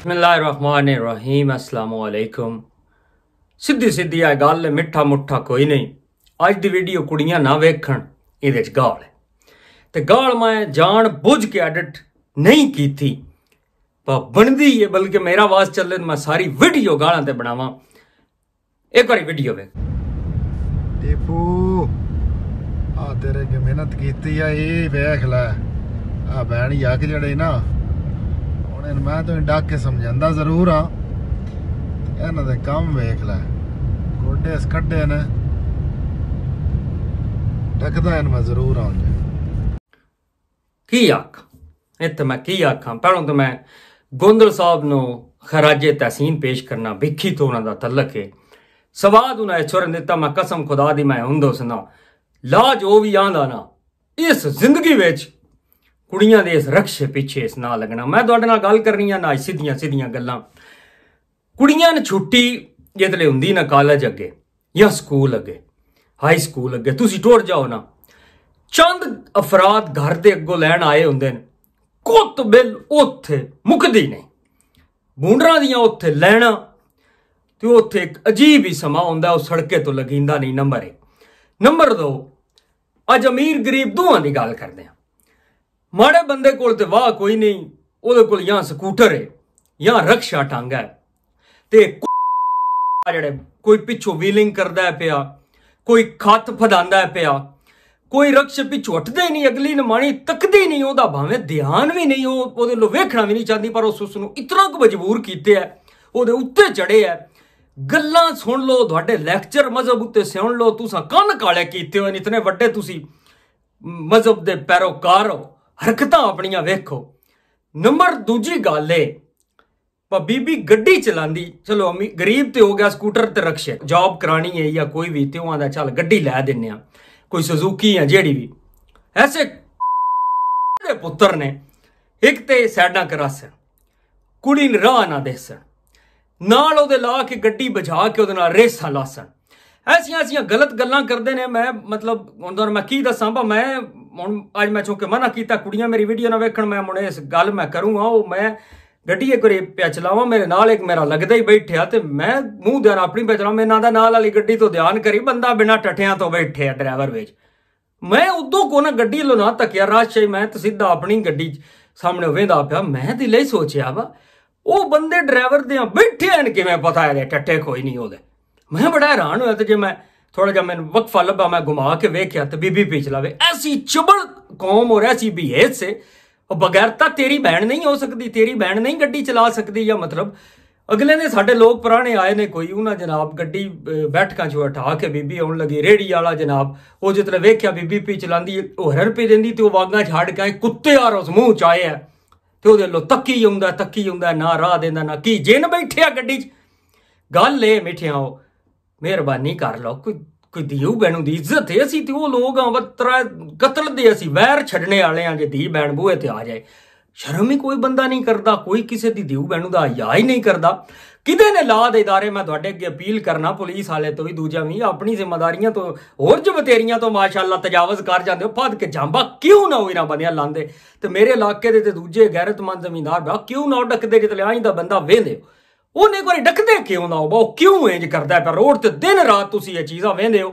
ਬismillahirrahmanirrahim assalamu alaikum ਸਿੱਧੀ ਸਿੱਧੀ ਆ ਗੱਲ ਮਿੱਠਾ ਮੁੱਠਾ ਕੋਈ ਨਹੀਂ ਅੱਜ ਦੀ ਵੀਡੀਓ ਕੁੜੀਆਂ ਨਾ ਵੇਖਣ ਇਹਦੇ ਚ ਗਾਲ ਹੈ ਤੇ ਗਾਲ ਮੈਂ ਜਾਣ ਬੁੱਝ ਕੇ ਐਡਿਟ ਨਹੀਂ ਕੀਤੀ ਪਰ ਬਣਦੀ ਹੈ ਬਲਕਿ ਮੇਰਾ ਆਵਾਜ਼ ਚੱਲੇ ਮੈਂ ਸਾਰੀ ਵੀਡੀਓ ਗਾਲਾਂ ਤੇ ਬਣਾਵਾਂ ਇੱਕ ਵਾਰੀ ਵੀਡੀਓ ਵੇਖ ਦੀਪੂ ਆ ਤੇਰੇ ਕਿ ਮਿਹਨਤ ਕੀਤੀ ਆ ਇਹ ਵੇਖ ਲੈ ਆ ਬਹਿਣ ਯਾਕ ਜਿਹੜੇ ਨਾ ਹੁਣ ਮੈਂ ਤੈਨੂੰ ਡੱਕ ਕੇ ਸਮਝਾਉਂਦਾ ਜ਼ਰੂਰ ਆ ਇਹਨਾਂ ਦੇ ਕੰਮ ਵੇਖ ਲੈ ਗੋਡੇ ਕੱਢੇ ਨੇ ਡੱਕਦਾ ਇਹਨਾਂ ਮੈਂ ਜ਼ਰੂਰ ਆਉਂ ਕੀ ਆਖ ਇੱਥੇ ਮੈਂ ਕੀ ਆਖਾਂ ਪਹਿਲਾਂ ਤਾਂ ਮੈਂ ਗੁੰਦਲ ਸਾਹਿਬ ਨੂੰ ਖਰਾਜੇ ਤਹਿਸੀਨ ਪੇਸ਼ ਕਰਨਾ ਵਿਖੀ ਤੋਂ ਉਹਨਾਂ ਦਾ ਤਲਕ ਹੈ ਸਵਾਦ ਉਹਨਾਂ ਨੇ ਛੁਰਨ ਦਿੱਤਾ ਮੈਂ ਕਸਮ ਖੁਦਾ ਦੀ ਮੈਂ ਹੁੰਦੋ ਸੁਣਾ ਲਾਜ ਉਹ ਵੀ ਆਂਦਾ ਨਾ ਇਸ ਜ਼ਿੰਦਗੀ ਵਿੱਚ ਕੁੜੀਆਂ ਦੇ ਇਸ ਰਕਸ਼ੇ ਪਿੱਛੇ ਇਸ ਨਾਲ ਲੱਗਣਾ ਮੈਂ ਤੁਹਾਡੇ ਨਾਲ ਗੱਲ ਕਰਨੀ ਆ ਨਾ ਸਿੱਧੀਆਂ ਸਿੱਧੀਆਂ ਗੱਲਾਂ ਕੁੜੀਆਂ ਨੂੰ ਛੁੱਟੀ ਜਿੱਦਲੇ ਹੁੰਦੀ ਨਾ ਕਾਲਜ ਅੱਗੇ ਜਾਂ ਸਕੂਲ ਅੱਗੇ ਹਾਈ ਸਕੂਲ ਅੱਗੇ ਤੁਸੀਂ ਟੁਰ ਜਾਓ ਨਾ ਚੰਦ ਅਫਰਾਦ ਘਰ ਦੇ ਅੱਗੋਂ ਲੈਣ ਆਏ ਹੁੰਦੇ ਨੇ ਕੁੱਤ ਬਿੱਲ ਉੱਥੇ ਮੁਕਦੀ ਨਹੀਂ ਬੂੰਡਰਾਂ ਦੀਆਂ ਉੱਥੇ ਲੈਣਾ ਤੇ ਉੱਥੇ ਇੱਕ ਅਜੀਬ ਹੀ ਸਮਾਂ ਹੁੰਦਾ ਉਹ ਸੜਕੇ ਤੋਂ ਲਗਿੰਦਾ ਨਹੀਂ ਨੰਬਰ 1 ਨੰਬਰ 2 ਅਜਮੀਰ ਅਮੀਰ ਗਰੀਬ ਦੋਹਾਂ ਦੀ ਗੱਲ ਕਰਦੇ ਆ ਮਾੜੇ ਬੰਦੇ ਕੋਲ ਤੇ ਵਾਹ ਕੋਈ ਨਹੀਂ ਉਹਦੇ ਕੋਲ ਜਾਂ ਸਕੂਟਰ ਹੈ ਜਾਂ ਰਕਸ਼ਾ ਟਾਂਗਾ ਹੈ ਤੇ ਜਿਹੜੇ ਕੋਈ ਪਿੱਛੋਂ ਵੀਲਿੰਗ ਕਰਦਾ ਹੈ ਪਿਆ ਕੋਈ ਖੱਤ ਫਦਾਂਦਾ ਹੈ ਪਿਆ ਕੋਈ ਰਕਸ਼ ਪਿੱਛੋਂ ਹਟਦਾ ਹੀ ਨਹੀਂ ਅਗਲੀ ਨਮਾਣੀ ਤੱਕਦੀ ਨਹੀਂ ਉਹਦਾ ਭਾਵੇਂ ਧਿਆਨ ਵੀ ਨਹੀਂ ਉਹ ਉਹਦੇ ਲੋ ਵੇਖਣਾ ਵੀ ਨਹੀਂ ਚਾਹਦੀ ਪਰ ਉਸ ਉਸ ਨੂੰ ਇਤਨਾ ਕੁ ਮਜਬੂਰ ਕੀਤੇ ਹੈ ਉਹਦੇ ਉੱਤੇ ਚੜੇ ਹੈ ਗੱਲਾਂ ਸੁਣ ਲਓ ਤੁਹਾਡੇ ਲੈਕਚਰ ਮਜ਼ਬ ਉੱਤੇ ਸੁਣ ਲਓ ਤੁਸੀਂ ਕੰਨ ਕਾਲੇ ਕੀਤੇ ਹੋ ਇਤਨੇ ਵੱਡੇ ਤੁਸੀਂ ਮਜ਼ਬ ਦੇ ਪੈਰੋਕਾਰ ਹੋ ਹਰਕਤਾਂ ਆਪਣੀਆਂ ਵੇਖੋ ਨੰਬਰ ਦੂਜੀ ਗੱਲ ਏ ਬੀਬੀ ਗੱਡੀ ਚਲਾਉਂਦੀ ਚਲੋ ਅਮੀ ਗਰੀਬ ਤੇ ਹੋ ਗਿਆ ਸਕੂਟਰ ਤੇ ਰਕਸ਼ੇ ਜੌਬ ਕਰਾਣੀ ਹੈ ਜਾਂ ਕੋਈ ਵੀ ਤੇ ਉਹਾਂ ਦਾ ਚੱਲ ਗੱਡੀ ਲੈ ਦਿੰਨੇ ਆ ਕੋਈ ਸੁਜ਼ੂਕੀ ਆ ਜਿਹੜੀ ਵੀ ਐਸੇ ਦੇ ਪੁੱਤਰ ਨੇ ਇੱਕ ਤੇ ਸਾਡਾ ਕਰਾਸ ਕੁੜੀ ਨੂੰ ਰਾਹ ਨਾ ਦੇਸਣ ਨਾਲ ਉਹਦੇ ਲਾ ਕੇ ਗੱਡੀ ਬਜਾ ਕੇ ਉਹਦੇ ਨਾਲ ਰੇਸਾਂ ਲਾਸਣ ਐਸੀਆਂ ਐਸੀਆਂ ਗਲਤ ਗੱਲਾਂ ਕਰਦੇ ਨੇ ਮੈਂ ਮਤਲਬ ਹੁਣ ਉਹਨਾਂ ਮੈਂ ਕੀ ਦੱਸਾਂ ਭਾ ਮੈਂ ਹੁਣ ਅੱਜ ਮੈਂ ਚੁੱਕ ਕੇ ਮਨਾ ਕੀਤਾ ਕੁੜੀਆਂ ਮੇਰੀ ਵੀਡੀਓ ਨਾ ਵੇਖਣ ਮੈਂ ਮੁੰਡੇ ਇਸ ਗੱਲ ਮੈਂ ਕਰੂੰਗਾ ਉਹ ਮੈਂ ਗੱਡੀਏ ਕਰੇ ਪਿਆ ਚਲਾਵਾਂ ਮੇਰੇ ਨਾਲ ਇੱਕ ਮੇਰਾ ਲੱਗਦਾ ਹੀ ਬੈਠਿਆ ਤੇ ਮੈਂ ਮੂੰਹ ਦੇਣਾ ਆਪਣੀ ਬਚਣਾ ਮੇਰੇ ਨਾਲ ਦਾ ਨਾਲ ਵਾਲੀ ਗੱਡੀ ਤੋਂ ਧਿਆਨ ਕਰੀ ਬੰਦਾ ਬਿਨਾ ਟਟਿਆਂ ਤੋਂ ਬੈਠਿਆ ਡਰਾਈਵਰ ਵਿੱਚ ਮੈਂ ਉਦੋਂ ਕੋ ਨਾ ਗੱਡੀ ਲੋ ਨਾ ਤੱਕਿਆ ਰਾਸ਼ੇ ਮੈਂ ਤੇ ਸਿੱਧਾ ਆਪਣੀ ਗੱਡੀ ਸਾਹਮਣੇ ਵੇਂਦਾ ਪਿਆ ਮੈਂ ਤੇ ਲਈ ਸੋਚਿਆ ਵਾ ਉਹ ਬੰਦੇ ਡਰਾਈਵਰ ਦੇ ਬੈਠੇ ਐਨ ਕਿਵੇਂ ਪਤਾ ਇਹਦੇ ਟੱਟੇ ਕੋਈ ਨਹੀਂ ਉਹਦੇ ਮੈਂ ਬੜਾ ਹੈਰਾਨ ਹੋਇਆ ਤੇ ਜੇ ਮੈਂ ਥੋੜਾ ਜਿਹਾ ਮੈਂ ਵਕਫਾ ਲੱਭਾ ਮੈਂ ਘੁਮਾ ਕੇ ਵੇਖਿਆ ਤੇ ਬੀਬੀ ਪੀਚ ਵੇ ਐਸੀ ਚਬਲ ਕੌਮ ਹੋ ਰਹੀ ਸੀ ਬਿਹੇਜ ਸੇ ਉਹ ਤਾਂ ਤੇਰੀ ਬਹਿਣ ਨਹੀਂ ਹੋ ਸਕਦੀ ਤੇਰੀ ਬਹਿਣ ਨਹੀਂ ਗੱਡੀ ਚਲਾ ਸਕਦੀ ਜਾਂ ਮਤਲਬ ਅਗਲੇ ਨੇ ਸਾਡੇ ਲੋਕ ਪੁਰਾਣੇ ਆਏ ਨੇ ਕੋਈ ਉਹਨਾਂ ਜਨਾਬ ਗੱਡੀ ਬੈਠਕਾਂ ਚੋਂ ਉਠਾ ਕੇ ਬੀਬੀ ਆਉਣ ਲੱਗੀ ਰੇੜੀ ਵਾਲਾ ਜਨਾਬ ਉਹ ਜਿਤਨੇ ਵੇਖਿਆ ਬੀਬੀ ਪੀ ਚਲਾਉਂਦੀ ਉਹ ਹਰ ਪੀ ਦਿੰਦੀ ਤੇ ਉਹ ਵਾਗਾ ਛਾੜ ਕੇ ਕੁੱਤੇ ਆ ਰੋਸ ਮੂੰਹ ਚ ਆਇਆ ਤੇ ਉਹਦੇ ਲੋ ਤੱਕੀ ਹੁੰਦਾ ਤੱਕੀ ਹੁੰਦਾ ਨਾ ਰਾਹ ਦਿੰਦਾ ਨਾ ਕੀ ਜਿੰਨ ਬੈਠਿਆ ਗੱਡੀ 'ਚ ਗੱਲ ਏ ਮਿੱਠਿਆਓ ਮਿਹਰਬਾਨੀ ਕਰ ਲਓ ਕੋਈ ਕੋਈ ਦੀਉ ਬੈਣੂ ਦੀ ਇੱਜ਼ਤ ਹੈ ਅਸੀਂ ਤੇ ਉਹ ਲੋਕ ਆ ਵਤਰਾ ਕਤਲ ਦੇ ਅਸੀਂ ਵੈਰ ਛੱਡਣੇ ਵਾਲੇ ਆ ਜੇ ਦੀ ਬੈਣ ਬੂਹੇ ਤੇ ਆ ਜਾਏ ਸ਼ਰਮ ਹੀ ਕੋਈ ਬੰਦਾ ਨਹੀਂ ਕਰਦਾ ਕੋਈ ਕਿਸੇ ਦੀ ਦੀਉ ਬੈਣੂ ਦਾ ਯਾ ਹੀ ਨਹੀਂ ਕਰਦਾ ਕਿਦੇ ਨੇ ਲਾ ਦੇ ਇਦਾਰੇ ਮੈਂ ਤੁਹਾਡੇ ਅੱਗੇ ਅਪੀਲ ਕਰਨਾ ਪੁਲਿਸ ਵਾਲੇ ਤੋਂ ਵੀ ਦੂਜਾ ਵੀ ਆਪਣੀ ਜ਼ਿੰਮੇਵਾਰੀਆਂ ਤੋਂ ਹੋਰ ਜਬਤੇਰੀਆਂ ਤੋਂ ਮਾਸ਼ਾਅੱਲਾ ਤਜਾਵਜ਼ ਕਰ ਜਾਂਦੇ ਹੋ ਫੱਦ ਕੇ ਜਾਂਬਾ ਕਿਉਂ ਨਾ ਹੋਈ ਹੋਇਰਾ ਬੰਦਿਆਂ ਲਾਂਦੇ ਤੇ ਮੇਰੇ ਇਲਾਕੇ ਦੇ ਤੇ ਦੂਜੇ ਗੈਰਤਮੰਦ ਜ਼ਮੀਂਦਾਰ ਬਾ ਕਿਉਂ ਨਾ ਡੱਕਦੇ ਜਿਤ ਲਿਆਈ ਦਾ ਬੰਦਾ ਵੇਂਦੇ ਉਹਨੇ ਇੱਕ ਵਾਰੀ ਡੱਕਦੇ ਕਿਉਂ ਨਾ ਹੋ ਬਾ ਉਹ ਕਿਉਂ ਇੰਜ ਕਰਦਾ ਪਿਆ ਰੋਡ ਤੇ ਦਿਨ ਰਾਤ ਤੁਸੀਂ ਇਹ ਚੀਜ਼ਾਂ ਵੇਂਦੇ ਹੋ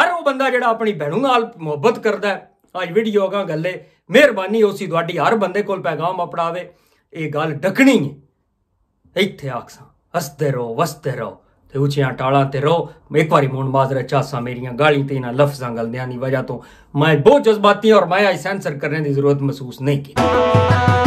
ਹਰ ਉਹ ਬੰਦਾ ਜਿਹੜਾ ਆਪਣੀ ਭੈਣੂ ਨਾਲ ਮੁਹੱਬਤ ਕਰਦਾ ਹੈ ਅੱਜ ਵੀਡੀਓ ਗਾ ਗੱਲੇ ਮਿਹਰਬਾਨੀ ਉਸੀ ਤੁਹਾਡੀ ਹਰ ਬੰਦੇ ਕੋਲ ਪੈਗਾਮ ਅਪੜਾਵੇ ਇਹ ਗੱਲ ਡੱਕਣੀ ਹੈ ਇੱਥੇ ਆਖਸਾਂ ਹੱਸਦੇ ਰਹੋ ਵਸਦੇ ਰਹੋ ਤੇ ਉੱਚੀਆਂ ਟਾਲਾਂ ਤੇ ਰਹੋ ਇੱਕ ਵਾਰੀ ਮੂਣ ਮਾਜ਼ਰਾ ਚਾਸਾ ਮੇਰੀਆਂ ਗਾਲੀ ਤੇ ਇਹਨਾਂ ਲਫ਼ਜ਼ਾਂ ਗਲਦਿਆਂ ਦੀ ਵਜ੍ਹਾ ਤੋਂ ਮੈਂ ਬਹੁਤ ਜਜ਼ਬਾਤੀ ਔਰ ਮੈਂ ਆਈ ਸੈਂਸਰ ਕਰਨ ਦੀ ਜ਼ਰੂਰਤ ਮਹਿਸੂਸ ਨਹੀਂ ਕੀਤੀ